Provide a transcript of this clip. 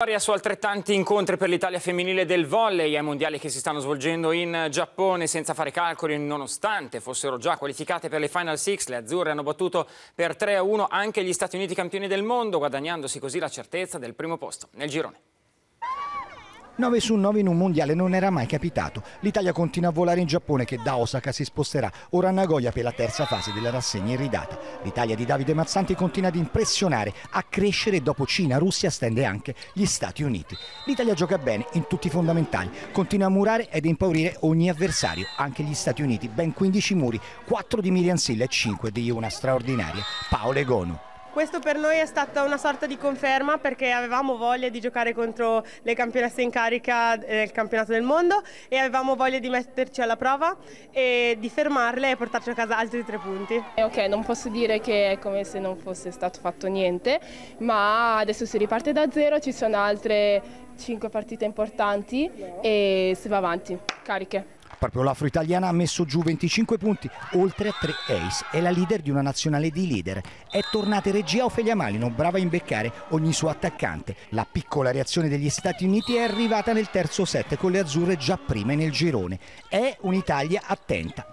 Storia su altrettanti incontri per l'Italia femminile del volley ai mondiali che si stanno svolgendo in Giappone senza fare calcoli nonostante fossero già qualificate per le Final Six le azzurre hanno battuto per 3-1 anche gli Stati Uniti campioni del mondo guadagnandosi così la certezza del primo posto nel girone. 9 su 9 in un mondiale non era mai capitato. L'Italia continua a volare in Giappone che da Osaka si sposterà ora a Nagoya per la terza fase della rassegna irridata. L'Italia di Davide Mazzanti continua ad impressionare, a crescere dopo Cina, Russia stende anche gli Stati Uniti. L'Italia gioca bene in tutti i fondamentali, continua a murare ed impaurire ogni avversario, anche gli Stati Uniti, ben 15 muri, 4 di Miriam Silla e 5 di una straordinaria Paolo Gono. Questo per noi è stata una sorta di conferma perché avevamo voglia di giocare contro le campionesse in carica eh, del campionato del mondo e avevamo voglia di metterci alla prova e di fermarle e portarci a casa altri tre punti. Eh, ok, non posso dire che è come se non fosse stato fatto niente, ma adesso si riparte da zero, ci sono altre cinque partite importanti e si va avanti cariche. Proprio l'afro-italiana ha messo giù 25 punti, oltre a 3 ace. È la leader di una nazionale di leader. È tornata in regia Ofelia Malino, brava a imbeccare ogni suo attaccante. La piccola reazione degli Stati Uniti è arrivata nel terzo set con le azzurre già prime nel girone. È un'Italia attenta.